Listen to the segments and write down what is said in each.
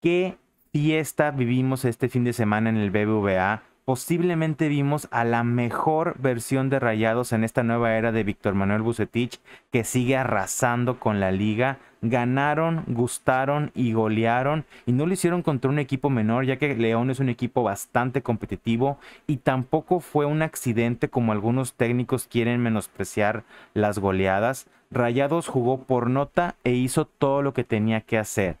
qué fiesta vivimos este fin de semana en el BBVA. Posiblemente vimos a la mejor versión de Rayados en esta nueva era de Víctor Manuel Bucetich, que sigue arrasando con la liga. Ganaron, gustaron y golearon, y no lo hicieron contra un equipo menor, ya que León es un equipo bastante competitivo, y tampoco fue un accidente como algunos técnicos quieren menospreciar las goleadas. Rayados jugó por nota e hizo todo lo que tenía que hacer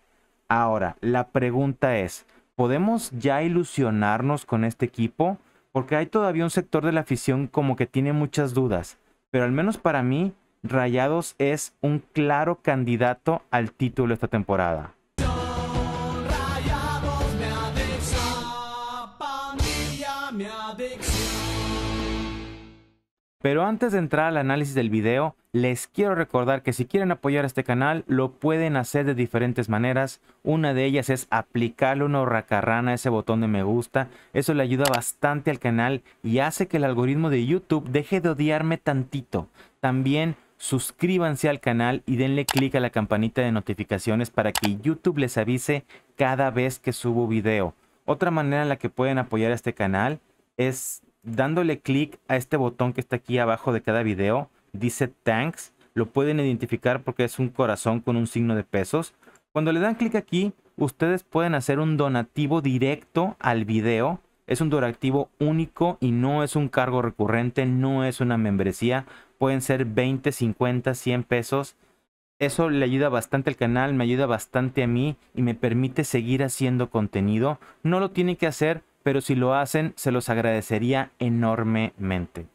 Ahora, la pregunta es, ¿podemos ya ilusionarnos con este equipo? Porque hay todavía un sector de la afición como que tiene muchas dudas, pero al menos para mí, Rayados es un claro candidato al título esta temporada. Pero antes de entrar al análisis del video, les quiero recordar que si quieren apoyar a este canal, lo pueden hacer de diferentes maneras. Una de ellas es aplicarle una horracarrana a ese botón de me gusta. Eso le ayuda bastante al canal y hace que el algoritmo de YouTube deje de odiarme tantito. También suscríbanse al canal y denle clic a la campanita de notificaciones para que YouTube les avise cada vez que subo video. Otra manera en la que pueden apoyar a este canal es dándole clic a este botón que está aquí abajo de cada video, dice Thanks. lo pueden identificar porque es un corazón con un signo de pesos. Cuando le dan clic aquí, ustedes pueden hacer un donativo directo al video. Es un donativo único y no es un cargo recurrente, no es una membresía. Pueden ser 20, 50, 100 pesos. Eso le ayuda bastante al canal, me ayuda bastante a mí y me permite seguir haciendo contenido. No lo tienen que hacer pero si lo hacen, se los agradecería enormemente.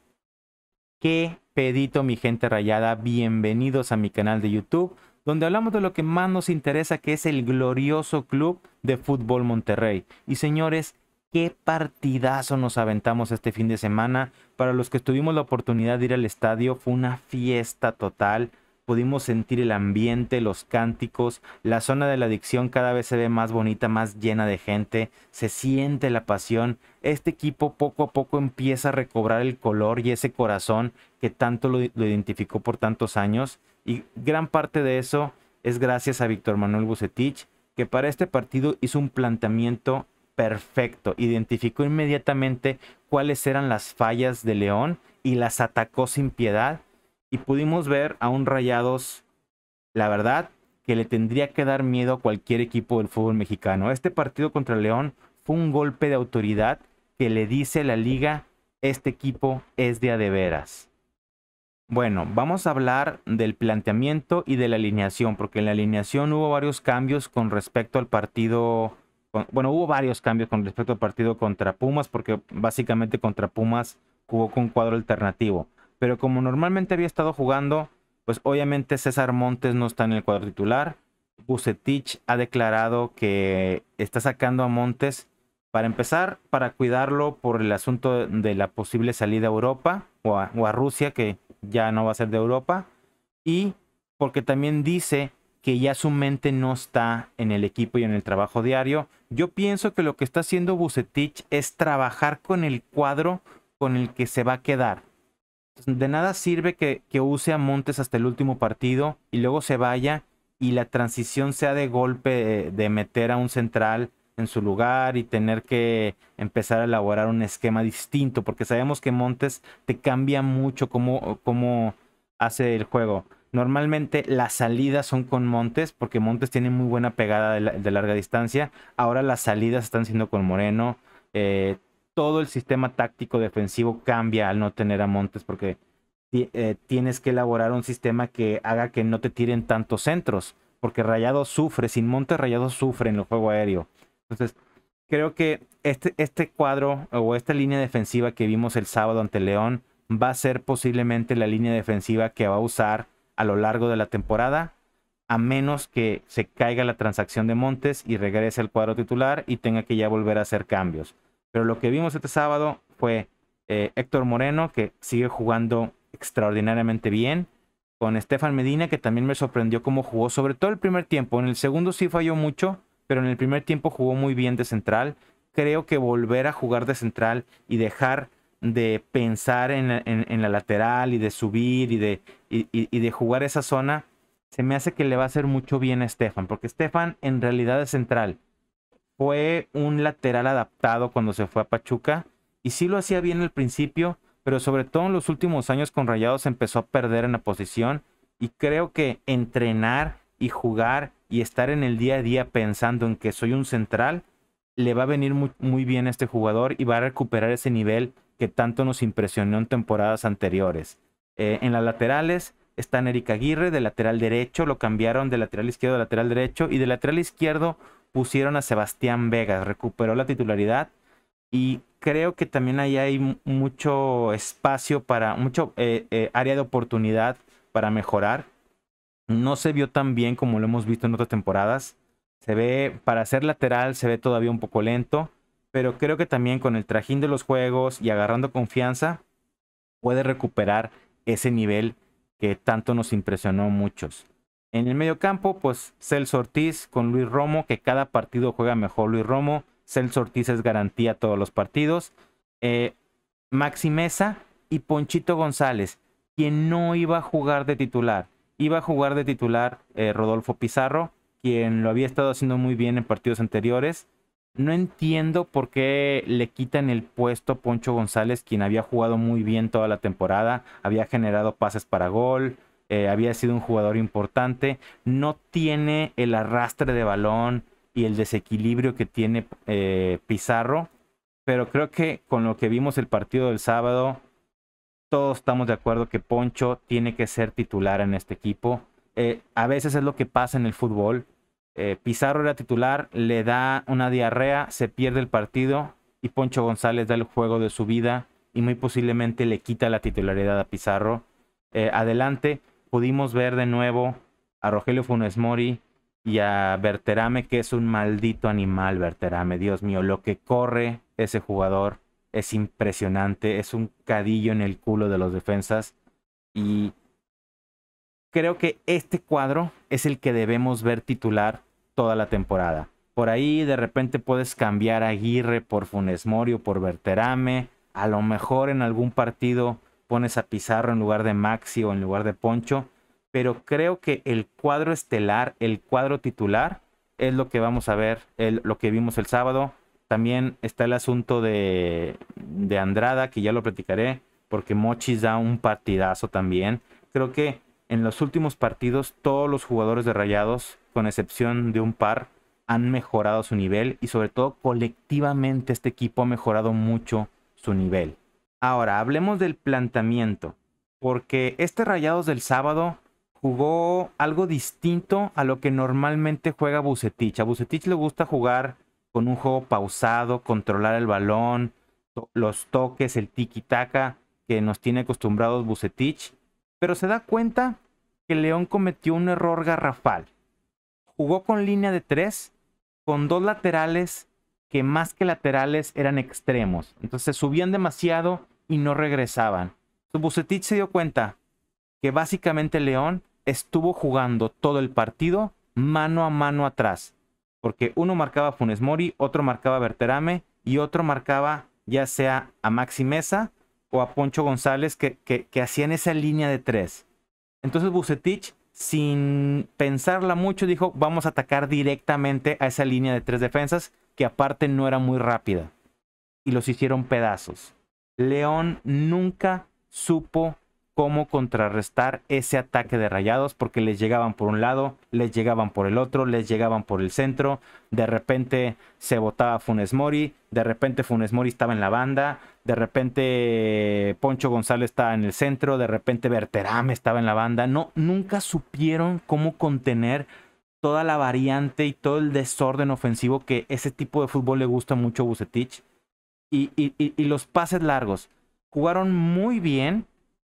Qué pedito mi gente rayada, bienvenidos a mi canal de YouTube, donde hablamos de lo que más nos interesa, que es el glorioso club de fútbol Monterrey. Y señores, qué partidazo nos aventamos este fin de semana. Para los que tuvimos la oportunidad de ir al estadio, fue una fiesta total pudimos sentir el ambiente, los cánticos, la zona de la adicción cada vez se ve más bonita, más llena de gente, se siente la pasión, este equipo poco a poco empieza a recobrar el color y ese corazón que tanto lo, identificó por tantos años y gran parte de eso es gracias a Víctor Manuel Bucetich que para este partido hizo un planteamiento perfecto, identificó inmediatamente cuáles eran las fallas de León y las atacó sin piedad y pudimos ver a un Rayados, la verdad, que le tendría que dar miedo a cualquier equipo del fútbol mexicano. Este partido contra León fue un golpe de autoridad que le dice la liga, este equipo es de a de veras. Bueno, vamos a hablar del planteamiento y de la alineación, porque en la alineación hubo varios cambios con respecto al partido, bueno, hubo varios cambios con respecto al partido contra Pumas, porque básicamente contra Pumas jugó con cuadro alternativo. Pero como normalmente había estado jugando, pues obviamente César Montes no está en el cuadro titular. Bucetich ha declarado que está sacando a Montes para empezar, para cuidarlo por el asunto de la posible salida a Europa o a, Rusia, que ya no va a ser de Europa, y porque también dice que ya su mente no está en el equipo y en el trabajo diario. Yo pienso que lo que está haciendo Bucetich es trabajar con el cuadro con el que se va a quedar. Pues, de nada sirve que, use a Montes hasta el último partido y luego se vaya y la transición sea de golpe de, meter a un central en su lugar y tener que empezar a elaborar un esquema distinto, porque sabemos que Montes te cambia mucho cómo, hace el juego. Normalmente las salidas son con Montes, porque Montes tiene muy buena pegada de, larga distancia. Ahora las salidas están siendo con Moreno. Eh, todo el sistema táctico defensivo cambia al no tener a Montes porque eh, tienes que elaborar un sistema que haga que no te tiren tantos centros, porque Rayado sufre, sin Montes Rayado sufre en el juego aéreo. Entonces, creo que este, este cuadro o esta línea defensiva que vimos el sábado ante León va a ser posiblemente la línea defensiva que va a usar a lo largo de la temporada, a menos que se caiga la transacción de Montes y regrese al cuadro titular y tenga que ya volver a hacer cambios. Pero lo que vimos este sábado fue eh, Héctor Moreno, que sigue jugando extraordinariamente bien, con Estefan Medina, que también me sorprendió cómo jugó, sobre todo el primer tiempo. En el segundo sí falló mucho, pero en el primer tiempo jugó muy bien de central. Creo que volver a jugar de central y dejar de pensar en, la lateral y de subir y de, y, de jugar esa zona, se me hace que le va a hacer mucho bien a Estefan, porque Estefan en realidad es central fue un lateral adaptado cuando se fue a Pachuca y sí lo hacía bien al principio, pero sobre todo en los últimos años con Rayados empezó a perder en la posición y creo que entrenar y jugar y estar en el día a día pensando en que soy un central le va a venir muy, bien a este jugador y va a recuperar ese nivel que tanto nos impresionó en temporadas anteriores. Eh, en las laterales están Erika Aguirre de lateral derecho, lo cambiaron de lateral izquierdo a lateral derecho y de lateral izquierdo pusieron a Sebastián Vegas, recuperó la titularidad y creo que también ahí hay mucho espacio para, mucho eh, eh, área de oportunidad para mejorar. No se vio tan bien como lo hemos visto en otras temporadas. Se ve, para ser lateral, se ve todavía un poco lento, pero creo que también con el trajín de los juegos y agarrando confianza, puede recuperar ese nivel que tanto nos impresionó a muchos. En el medio campo, pues Celso Ortiz con Luis Romo, que cada partido juega mejor Luis Romo. Celso Ortiz es garantía todos los partidos. Eh, Maxi Mesa y Ponchito González, quien no iba a jugar de titular. Iba a jugar de titular eh, Rodolfo Pizarro, quien lo había estado haciendo muy bien en partidos anteriores. No entiendo por qué le quitan el puesto a Poncho González, quien había jugado muy bien toda la temporada, había generado pases para gol, eh, había sido un jugador importante, no tiene el arrastre de balón y el desequilibrio que tiene eh, Pizarro, pero creo que con lo que vimos el partido del sábado, todos estamos de acuerdo que Poncho tiene que ser titular en este equipo. Eh, a veces es lo que pasa en el fútbol. Pizarro era titular, le da una diarrea, se pierde el partido y Poncho González da el juego de su vida y muy posiblemente le quita la titularidad a Pizarro. adelante, pudimos ver de nuevo a Rogelio Funes Mori y a Berterame, que es un maldito animal, Berterame, Dios mío, lo que corre ese jugador es impresionante, es un cadillo en el culo de los defensas y creo que este cuadro es el que debemos ver titular toda la temporada. Por ahí de repente puedes cambiar a Aguirre por Funes Mori o por Berterame, a lo mejor en algún partido pones a Pizarro en lugar de Maxi o en lugar de Poncho, pero creo que el cuadro estelar, el cuadro titular, es lo que vamos a ver, el, lo que vimos el sábado. También está el asunto de, de Andrada, que ya lo platicaré, porque Mochis da un partidazo también. Creo que en los últimos partidos todos los jugadores de Rayados, con excepción de un par, han mejorado su nivel y sobre todo colectivamente este equipo ha mejorado mucho su nivel. Ahora, hablemos del planteamiento, porque este Rayados del sábado jugó algo distinto a lo que normalmente juega Bucetich. A Bucetich le gusta jugar con un juego pausado, controlar el balón, los toques, el tiki-taka que nos tiene acostumbrados Bucetich, pero se da cuenta que León cometió un error garrafal. Jugó con línea de tres, con dos laterales que más que laterales eran extremos. Entonces subían demasiado y no regresaban. Busetich se dio cuenta que básicamente León estuvo jugando todo el partido mano a mano atrás, porque uno marcaba a Funes Mori, otro marcaba a Berterame y otro marcaba ya sea a Maxi Mesa o a Poncho González que, que hacían esa línea de tres. Entonces Bucetich, sin pensarla mucho, dijo, vamos a atacar directamente a esa línea de tres defensas que aparte no era muy rápida. Y los hicieron pedazos. León nunca supo cómo contrarrestar ese ataque de rayados porque les llegaban por un lado, les llegaban por el otro, les llegaban por el centro, de repente se botaba Funes Mori, de repente Funes Mori estaba en la banda, de repente Poncho González estaba en el centro, de repente Berterame estaba en la banda, no, nunca supieron cómo contener toda la variante y todo el desorden ofensivo que ese tipo de fútbol le gusta mucho a Bucetich y, los pases largos. Jugaron muy bien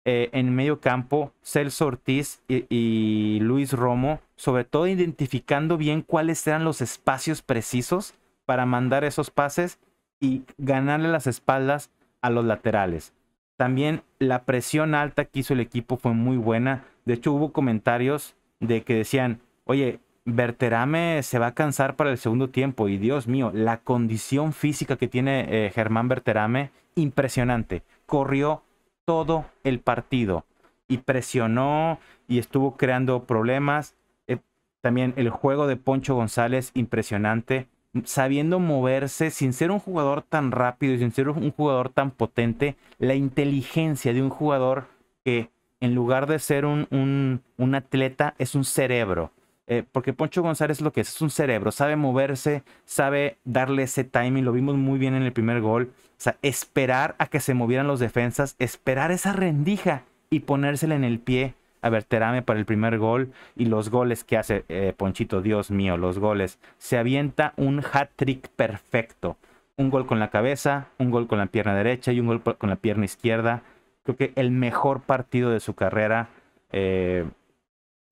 eh, en medio campo Celso Ortiz y, y Luis Romo, sobre todo identificando bien cuáles eran los espacios precisos para mandar esos pases y ganarle las espaldas a los laterales. También la presión alta que hizo el equipo fue muy buena. De hecho, hubo comentarios de que decían, oye, Berterame se va a cansar para el segundo tiempo y Dios mío, la condición física que tiene eh, Germán Berterame, impresionante. Corrió todo el partido y presionó y estuvo creando problemas. Eh, también el juego de Poncho González, impresionante. Sabiendo moverse, sin ser un jugador tan rápido y sin ser un jugador tan potente, la inteligencia de un jugador que en lugar de ser un atleta es un cerebro eh, porque Poncho González lo que es, es un cerebro, sabe moverse, sabe darle ese timing, lo vimos muy bien en el primer gol. O sea, esperar a que se movieran los defensas, esperar esa rendija y ponérsela en el pie a Berterame para el primer gol y los goles que hace eh, Ponchito, Dios mío, los goles. Se avienta un hat-trick perfecto. Un gol con la cabeza, un gol con la pierna derecha y un gol con la pierna izquierda. Creo que el mejor partido de su carrera. Eh,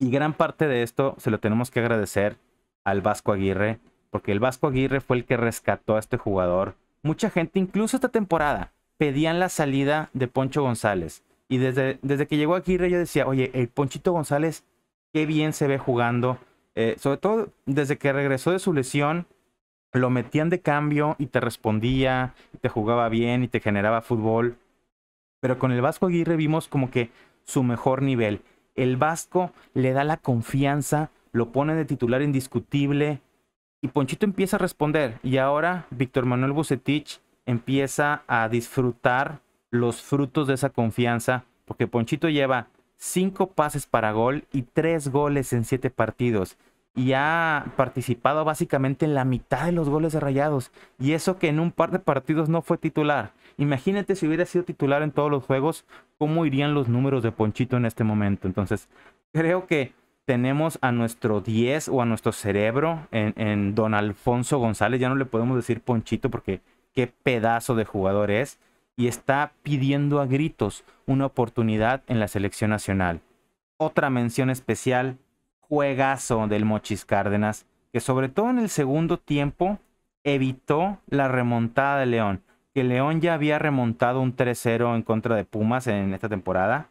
y gran parte de esto se lo tenemos que agradecer al Vasco Aguirre, porque el Vasco Aguirre fue el que rescató a este jugador. Mucha gente, incluso esta temporada, pedían la salida de Poncho González. Y desde, desde que llegó Aguirre yo decía, oye, el Ponchito González, qué bien se ve jugando. Eh, sobre todo desde que regresó de su lesión, lo metían de cambio y te respondía, te jugaba bien y te generaba fútbol. Pero con el Vasco Aguirre vimos como que su mejor nivel el Vasco le da la confianza, lo pone de titular indiscutible y Ponchito empieza a responder. Y ahora Víctor Manuel Bucetich empieza a disfrutar los frutos de esa confianza porque Ponchito lleva cinco pases para gol y tres goles en siete partidos y ha participado básicamente en la mitad de los goles de Rayados. Y eso que en un par de partidos no fue titular. Imagínate si hubiera sido titular en todos los juegos, cómo irían los números de Ponchito en este momento. Entonces, creo que tenemos a nuestro 10 o a nuestro cerebro en, en don Alfonso González. Ya no le podemos decir Ponchito porque qué pedazo de jugador es. Y está pidiendo a gritos una oportunidad en la selección nacional. Otra mención especial juegazo del Mochis Cárdenas, que sobre todo en el segundo tiempo evitó la remontada de León. Que León ya había remontado un 3-0 en contra de Pumas en esta temporada.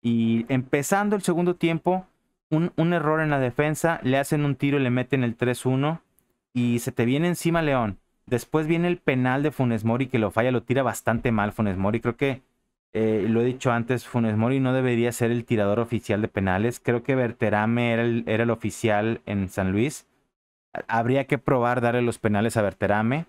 Y empezando el segundo tiempo, un, error en la defensa, le hacen un tiro y le meten el 3-1 y se te viene encima León. Después viene el penal de Funes Mori que lo falla, lo tira bastante mal Funes Mori. Creo que eh, lo he dicho antes, Funes Mori no debería ser el tirador oficial de penales. Creo que Berterame era el, oficial en San Luis. Habría que probar darle los penales a Berterame.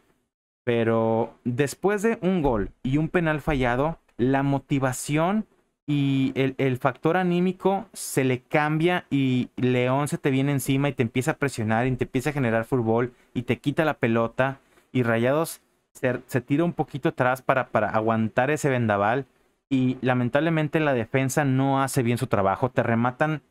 Pero después de un gol y un penal fallado, la motivación y el, factor anímico se le cambia y León se te viene encima y te empieza a presionar y te empieza a generar fútbol y te quita la pelota y Rayados se, tira un poquito atrás para, para aguantar ese vendaval y lamentablemente la defensa no hace bien su trabajo. Te rematan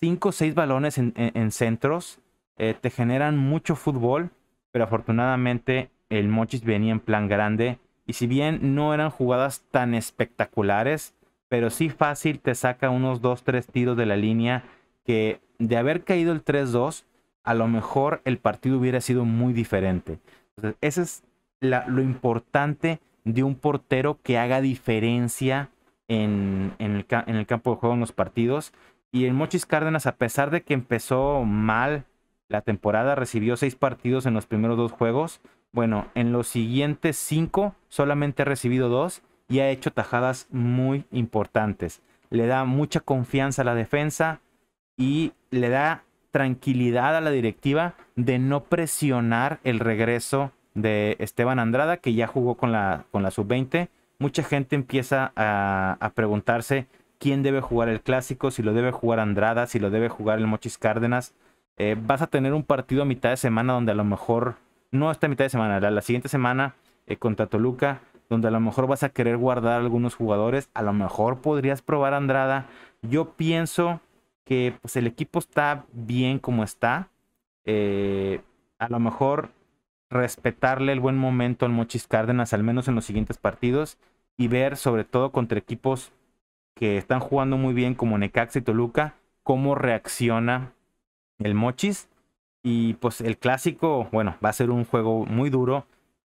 5 o 6 balones en, centros, eh, te generan mucho fútbol, pero afortunadamente el Mochis venía en plan grande. Y si bien no eran jugadas tan espectaculares, pero sí fácil te saca unos 2-3 tiros de la línea que de haber caído el 3-2, a lo mejor el partido hubiera sido muy diferente. Entonces, ese es lo importante de un portero que haga diferencia en, el, el campo de juego en los partidos. Y el Mochis Cárdenas, a pesar de que empezó mal la temporada, recibió seis partidos en los primeros dos juegos. Bueno, en los siguientes cinco solamente ha recibido dos y ha hecho tajadas muy importantes. Le da mucha confianza a la defensa y le da tranquilidad a la directiva de no presionar el regreso de Esteban Andrada, que ya jugó con la, con la sub-20. Mucha gente empieza a, preguntarse quién debe jugar el clásico, si lo debe jugar Andrada, si lo debe jugar el Mochis Cárdenas. Eh, vas a tener un partido a mitad de semana donde a lo mejor, no esta mitad de semana, la, la siguiente semana eh, contra Toluca, donde a lo mejor vas a querer guardar algunos jugadores, a lo mejor podrías probar Andrada. Yo pienso que pues, el equipo está bien como está. Eh, a lo mejor respetarle el buen momento al Mochis Cárdenas, al menos en los siguientes partidos, y ver, sobre todo contra equipos que están jugando muy bien como Necaxa y Toluca, cómo reacciona el Mochis. Y pues el clásico, bueno, va a ser un juego muy duro.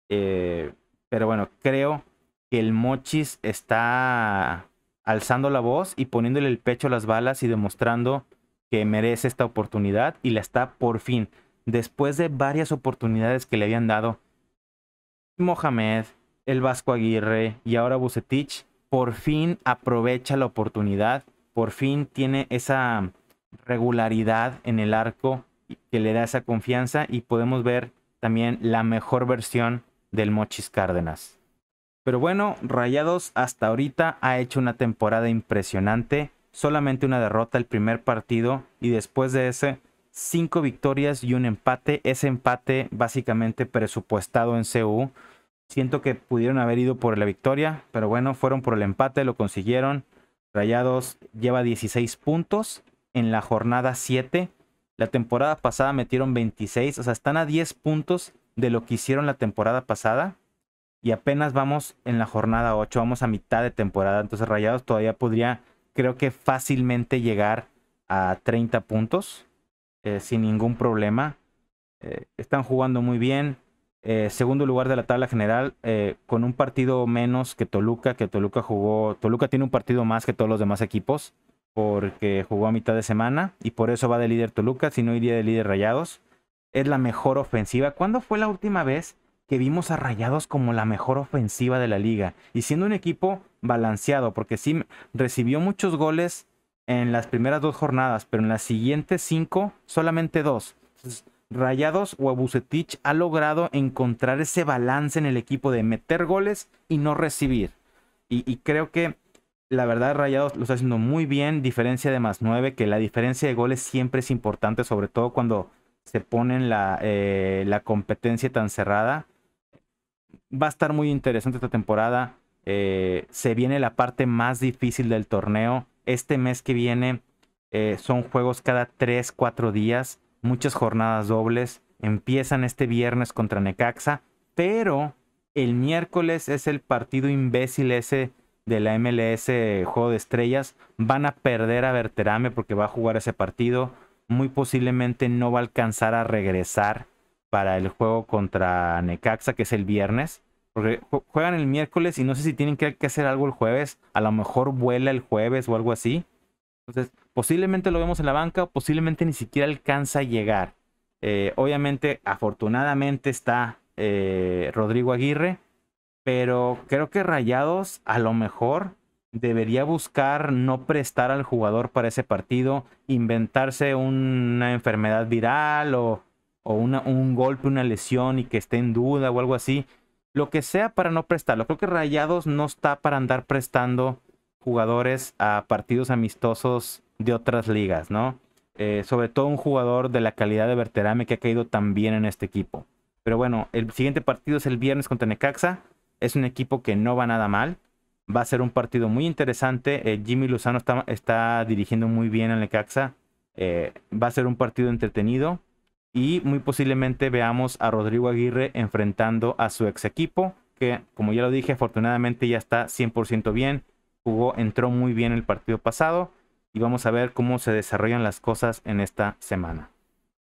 Eh, pero bueno, creo que el Mochis está alzando la voz y poniéndole el pecho a las balas y demostrando que merece esta oportunidad y la está por fin después de varias oportunidades que le habían dado Mohamed, el Vasco Aguirre y ahora Bucetich, por fin aprovecha la oportunidad, por fin tiene esa regularidad en el arco que le da esa confianza y podemos ver también la mejor versión del Mochis Cárdenas. Pero bueno, Rayados hasta ahorita ha hecho una temporada impresionante, solamente una derrota el primer partido y después de ese cinco victorias y un empate. Ese empate básicamente presupuestado en CU. Siento que pudieron haber ido por la victoria, pero bueno, fueron por el empate, lo consiguieron. Rayados lleva 16 puntos en la jornada 7. La temporada pasada metieron 26, o sea, están a 10 puntos de lo que hicieron la temporada pasada. Y apenas vamos en la jornada 8, vamos a mitad de temporada. Entonces Rayados todavía podría, creo que fácilmente llegar a 30 puntos. Eh, sin ningún problema. Eh, están jugando muy bien. Eh, segundo lugar de la tabla general, con un partido menos que Toluca, que Toluca jugó. Toluca tiene un partido más que todos los demás equipos, porque jugó a mitad de semana y por eso va de líder Toluca, si no iría de líder Rayados. Es la mejor ofensiva. ¿Cuándo fue la última vez que vimos a Rayados como la mejor ofensiva de la liga? Y siendo un equipo balanceado, porque sí recibió muchos goles en las primeras dos jornadas, pero en las siguientes cinco, solamente dos. Rayados o Abucetich ha logrado encontrar ese balance en el equipo de meter goles y no recibir. Y, creo que la verdad Rayados lo está haciendo muy bien, diferencia de más 9, que la diferencia de goles siempre es importante, sobre todo cuando se ponen la, eh, la competencia tan cerrada. Va a estar muy interesante esta temporada. Eh, se viene la parte más difícil del torneo. Este mes que viene eh, son juegos cada 3, 4 días, muchas jornadas dobles. Empiezan este viernes contra Necaxa, pero el miércoles es el partido imbécil ese de la MLS Juego de Estrellas. Van a perder a Verterame porque va a jugar ese partido. Muy posiblemente no va a alcanzar a regresar para el juego contra Necaxa, que es el viernes. Porque juegan el miércoles y no sé si tienen que, hacer algo el jueves. A lo mejor vuela el jueves o algo así. Entonces, posiblemente lo vemos en la banca, posiblemente ni siquiera alcanza a llegar. Eh, obviamente, afortunadamente está eh, Rodrigo Aguirre, pero creo que Rayados a lo mejor debería buscar no prestar al jugador para ese partido, inventarse una enfermedad viral o, un golpe, una lesión y que esté en duda o algo así, lo que sea para no prestarlo. Creo que Rayados no está para andar prestando jugadores a partidos amistosos de otras ligas, ¿no? Eh, sobre todo un jugador de la calidad de Berterame que ha caído tan bien en este equipo. Pero bueno, el siguiente partido es el viernes contra Necaxa. Es un equipo que no va nada mal. Va a ser un partido muy interesante. Eh, Jimmy Luzano está, dirigiendo muy bien a Necaxa. Eh, va a ser un partido entretenido y muy posiblemente veamos a Rodrigo Aguirre enfrentando a su ex equipo, que como ya lo dije, afortunadamente ya está 100% bien, jugó, entró muy bien el partido pasado y vamos a ver cómo se desarrollan las cosas en esta semana.